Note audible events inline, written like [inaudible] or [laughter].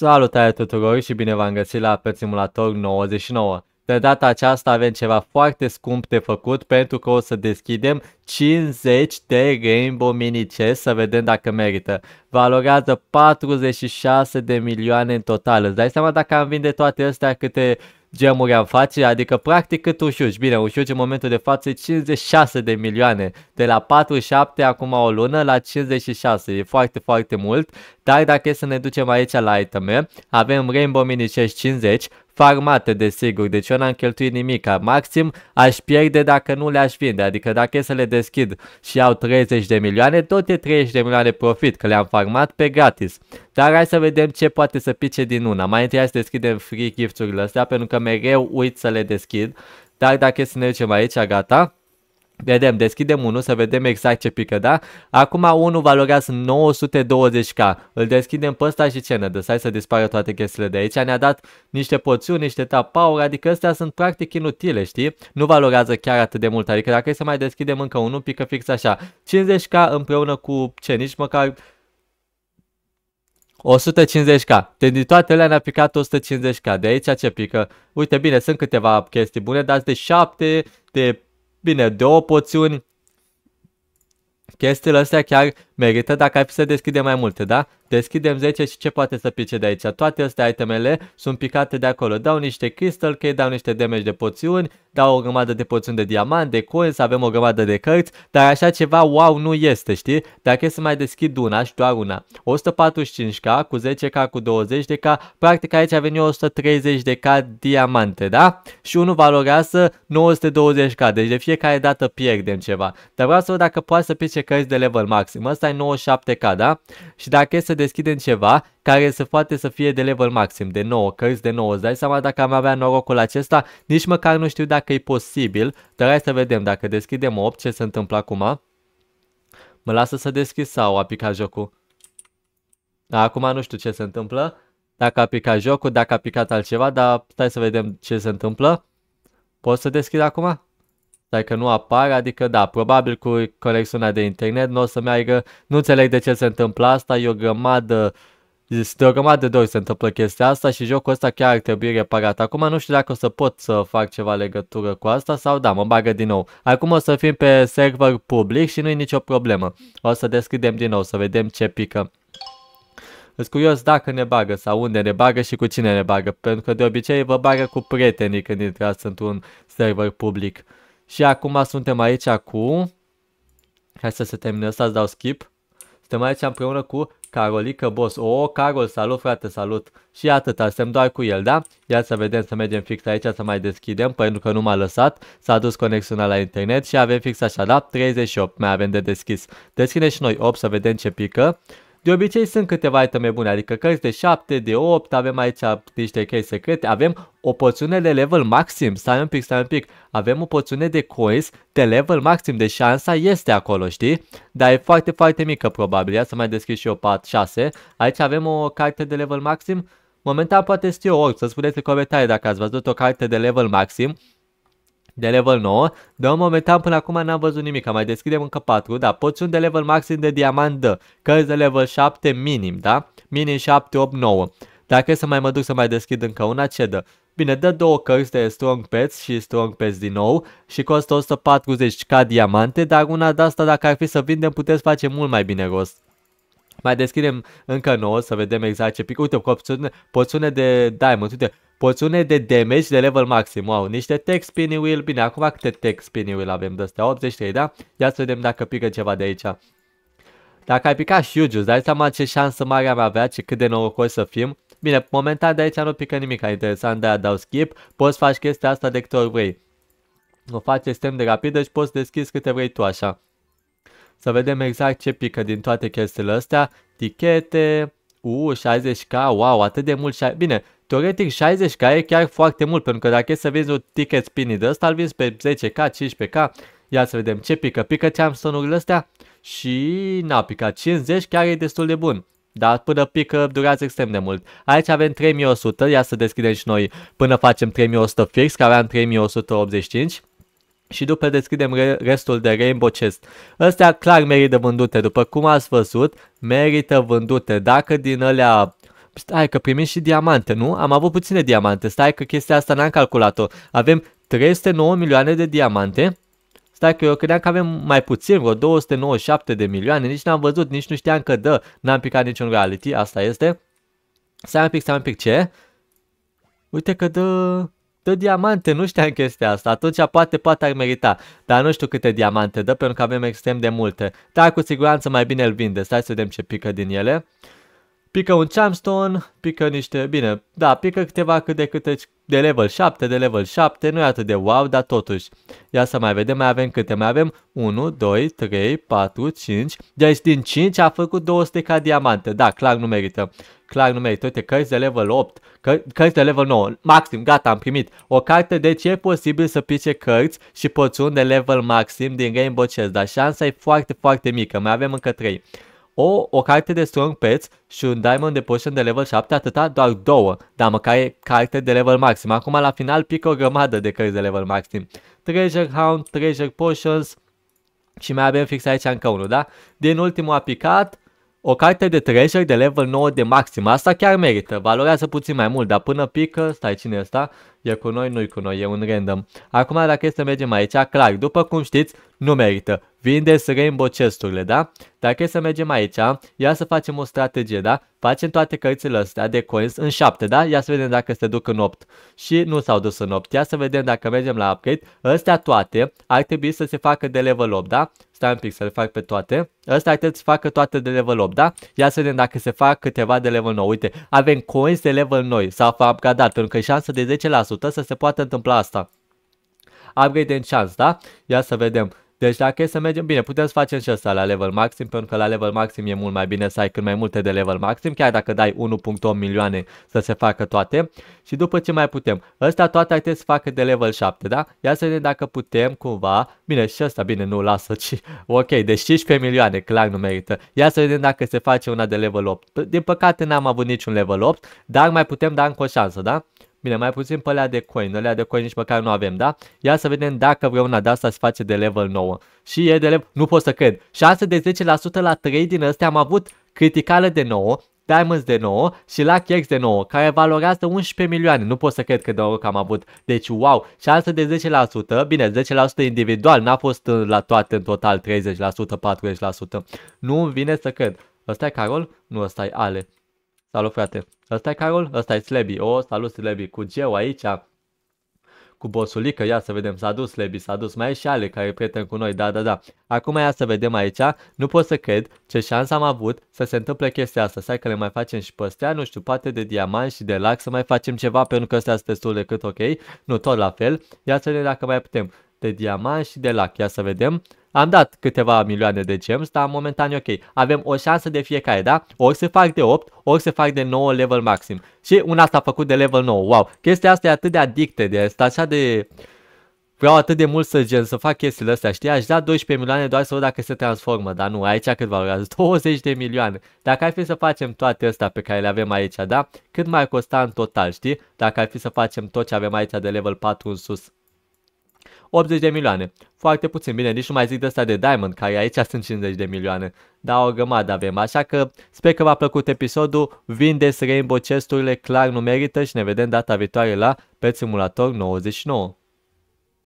Salutare tuturor și bine v-am găsit la Pet Simulator 99. De data aceasta avem ceva foarte scump de făcut pentru că o să deschidem 50 de Rainbow Mini Chess să vedem dacă merită. Valorează 46 de milioane în total. Îți dai seama dacă am vinde toate astea câte gemuri am face, adică practic cât ușuș. Bine, ușuș în momentul de față e 56 de milioane, de la 47 acum o lună la 56, e foarte, foarte mult. Dar dacă e să ne ducem aici la iteme, avem Rainbow Mini 650, farmate, desigur, deci eu n-am cheltuit nimica. Maxim aș pierde dacă nu le-aș vinde, adică dacă e să le deschid și au 30 de milioane, tot e 30 de milioane profit, că le-am farmat pe gratis. Dar hai să vedem ce poate să pice din una. Mai întâi să deschidem free gift-urile astea, pentru că mereu uit să le deschid. Dar dacă e să ne ducem aici, gata. Vedem, deschidem unul să vedem exact ce pică, da? Acum unul valorează 920k. Îl deschidem pe ăsta și ce ne dă? Hai să dispară toate chestiile de aici. Ne-a dat niște poțiuni, niște tapauri, adică astea sunt practic inutile, știi? Nu valorează chiar atât de mult, adică dacă e să mai deschidem încă unul, pică fix așa. 50k împreună cu ce? Nici măcar 150k. Deci din toate alea ne-a picat 150k. De aici ce pică? Uite, bine, sunt câteva chestii bune, dar de 7, de Bine, două poțiuni Chestiile astea chiar merită dacă ai fi să deschidem mai multe, da? Deschidem 10 și ce poate să pice de aici? Toate astea itemele sunt picate de acolo. Dau niște crystal key, dau niște damage de poțiuni, dau o grămadă de poțiuni de diamant, de coins, avem o grămadă de cărți, dar așa ceva wow nu este, știi? Dacă e să mai deschid una și doar una, 145k cu 10k cu 20k, practic aici a venit 130k diamante, da? Și unul valorează 920k, deci de fiecare dată pierdem ceva. Dar vreau să văd dacă poate să pice cărți de level maxim. Asta e 97k, da? Și dacă e să deschidem ceva care se poate să fie de level maxim, de 9 cărți, de 9, îți dai seama dacă am avea norocul acesta? Nici măcar nu știu dacă e posibil, dar hai să vedem dacă deschidem 8, ce se întâmplă acum? Mă lasă să deschid sau a picat jocul? Da, acum nu știu ce se întâmplă, dacă a picat jocul, dacă a picat altceva, dar stai să vedem ce se întâmplă. Pot să deschid acum? dacă nu apare, adică da, probabil cu conexiunea de internet nu o să meargă, nu înțeleg de ce se întâmplă asta, e o grămadă, este o grămadă de ori se întâmplă chestia asta și jocul ăsta chiar ar trebui reparat. Acum nu știu dacă o să pot să fac ceva legătură cu asta sau da, mă bagă din nou. Acum o să fim pe server public și nu e nicio problemă. O să deschidem din nou să vedem ce pică. Îți curios dacă ne bagă sau unde ne bagă și cu cine ne bagă, pentru că de obicei vă bagă cu prietenii când intrați într-un server public. Și acum suntem aici cu... Hai să se termine asta, îți dau skip. Suntem aici împreună cu Carolica Boss. O, oh, Carol, salut frate, salut. Și atâta, suntem doar cu el, da? Ia să vedem, să mergem fix aici, să mai deschidem, pentru că nu m-a lăsat. S-a dus conexiunea la internet și avem fix așa, da? 38, mai avem de deschis. Deschide și noi 8 să vedem ce pică. De obicei sunt câteva iteme bune, adică cărți de 7, de 8, avem aici niște chei secrete, avem o poțiune de level maxim, stai un pic, stai un pic, avem o poțiune de coins de level maxim, de deci șansa este acolo, știi? Dar e foarte, foarte mică probabil, ia să mai deschid și eu 4, 6, aici avem o carte de level maxim, momentan poate știu eu să spuneți în comentarii dacă ați văzut o carte de level maxim, de level 9, De un momentan până acum n-am văzut nimic, mai deschidem încă 4, da, poți un de level maxim de diamant, dă. cărți de level 7 minim, da, minim 7, 8, 9. Dacă să mai mă duc să mai deschid încă una, ce dă? Bine, dă două cărți de Strong Pets și Strong Pets din nou și costă 140 ca diamante, dar una de asta dacă ar fi să vindem puteți face mult mai bine rost. Mai deschidem încă nouă să vedem exact ce pic. Uite, cu poțiune de diamond, uite, Poțiune de damage de level maxim. Wow, niște tech spinny wheel. Bine, acum câte tech spinny wheel avem de astea? 83, da? Ia să vedem dacă pică ceva de aici. Dacă ai picat huge dai seama ce șansă mare am avea, ce cât de o să fim. Bine, momentan de aici nu pică nimic interesant, de-aia dau skip. Poți face chestia asta de câte ori vrei. O faci extrem de rapid, deci poți deschizi câte vrei tu așa. Să vedem exact ce pică din toate chestiile astea. Tichete, u, 60k, wow, atât de mult, bine, Teoretic 60k e chiar foarte mult, pentru că dacă e să vinzi un ticket spinny de ăsta, îl vinzi pe 10k, 15k, ia să vedem ce pică, pică ce am urile astea și n-a picat 50, chiar e destul de bun. Dar până pică durează extrem de mult. Aici avem 3100, ia să deschidem și noi până facem 3100 fix, că aveam 3185 și după deschidem re restul de Rainbow Chest. Astea clar merită vândute, după cum ați văzut, merită vândute. Dacă din alea Stai că primim și diamante, nu? Am avut puține diamante. Stai că chestia asta n-am calculat-o. Avem 309 milioane de diamante. Stai că eu credeam că avem mai puțin, vreo 297 de milioane. Nici n-am văzut, nici nu știam că dă. N-am picat niciun reality, asta este. Stai un pic, stai un pic, ce? Uite că dă... Dă diamante, nu știam chestia asta. Atunci poate, poate ar merita. Dar nu știu câte diamante dă, pentru că avem extrem de multe. Dar cu siguranță mai bine îl vinde. Stai să vedem ce pică din ele. Pică un champstone, pică niște, bine, da, pică câteva cât de câte de level 7, de level 7, nu e atât de wow, dar totuși. Ia să mai vedem, mai avem câte, mai avem 1, 2, 3, 4, 5, deci din 5 a făcut 200 ca diamante, da, clar nu merită. Clar nu merită, uite, cărți de level 8, că, cărți de level 9, maxim, gata, am primit o carte, deci e posibil să pice cărți și poțiuni de level maxim din Rainbow Chest, dar șansa e foarte, foarte mică, mai avem încă 3. O, o carte de Strong Pets și un Diamond de Potion de level 7, atâta doar două, dar măcar e carte de level maxim. Acum la final pică o grămadă de cărți de level maxim. Treasure Hound, Treasure Potions și mai avem fix aici încă unul, da? Din ultimul a picat o carte de treasure de level 9 de maxim. Asta chiar merită, valorează puțin mai mult, dar până pică, stai cine e ăsta? E cu noi, nu-i cu noi, e un random. Acum dacă este să mergem aici, clar, după cum știți, nu merită. Vindeți rainbow chesturile, da? Dacă e să mergem aici, ia să facem o strategie, da? Facem toate cărțile astea de coins în 7, da? Ia să vedem dacă se duc în 8. Și nu s-au dus în 8. Ia să vedem dacă mergem la upgrade. Astea toate ar trebui să se facă de level 8, da? Stai un pic să le fac pe toate. Astea ar trebui să se facă toate de level 8, da? Ia să vedem dacă se fac câteva de level 9. Uite, avem coins de level 9. S-au upgradat, pentru că e șansă de 10% să se poată întâmpla asta. Upgrade în chance, da? Ia să vedem. Deci dacă e să mergem, bine, putem să facem și asta la level maxim, pentru că la level maxim e mult mai bine să ai cât mai multe de level maxim, chiar dacă dai 1.8 milioane să se facă toate. Și după ce mai putem, ăsta toate ai trebuie să facă de level 7, da? Ia să vedem dacă putem cumva, bine, și asta bine, nu, lasă, ci, [laughs] ok, deci 15 milioane, clar nu merită. Ia să vedem dacă se face una de level 8. Din păcate n-am avut niciun level 8, dar mai putem da încă o șansă, da? Bine, mai puțin pe alea de coin. Alea de coin nici măcar nu avem, da? Ia să vedem dacă vreuna de asta se face de level 9. Și e de level... Nu pot să cred. Șanse de 10% la 3 din astea am avut criticală de 9, Diamonds de 9 și Lucky X de 9, care valorează 11 milioane. Nu pot să cred că de oroc am avut. Deci, wow, șansă de 10%, bine, 10% individual, n-a fost uh, la toate în total 30%, 40%. nu vine să cred. Ăsta e Carol? Nu, ăsta e Ale. Salut, frate. Ăsta e Carol? Ăsta e Slebi. O, oh, salut Slebi. Cu Geo aici. Cu bosulică, ia să vedem, s-a dus Slebi. s-a dus, mai e și Ale care e prieten cu noi, da, da, da. Acum ia să vedem aici, nu pot să cred ce șansă am avut să se întâmple chestia asta, stai că le mai facem și păstea. nu știu, poate de diamant și de lac să mai facem ceva, pentru că astea sunt destul de cât ok, nu tot la fel, ia să vedem dacă mai putem de diamant și de lac. Ia să vedem. Am dat câteva milioane de gems, dar momentan e ok. Avem o șansă de fiecare, da? Ori se fac de 8, ori se fac de 9 level maxim. Și una s-a făcut de level 9. Wow, chestia asta e atât de adicte, de asta așa de... Vreau atât de mult să gen, să fac chestiile astea, știi? Aș da 12 milioane doar să văd dacă se transformă, dar nu, aici cât valorează? 20 [laughs] de milioane. Dacă ar fi să facem toate astea pe care le avem aici, da? Cât mai costa în total, știi? Dacă ar fi să facem tot ce avem aici de level 4 în sus. 80 de milioane. Foarte puțin, bine, nici nu mai zic de asta de Diamond, care aici sunt 50 de milioane. Dar o grămadă avem, așa că sper că v-a plăcut episodul. Vindeți Rainbow Chesturile, clar nu merită și ne vedem data viitoare la Pet Simulator 99.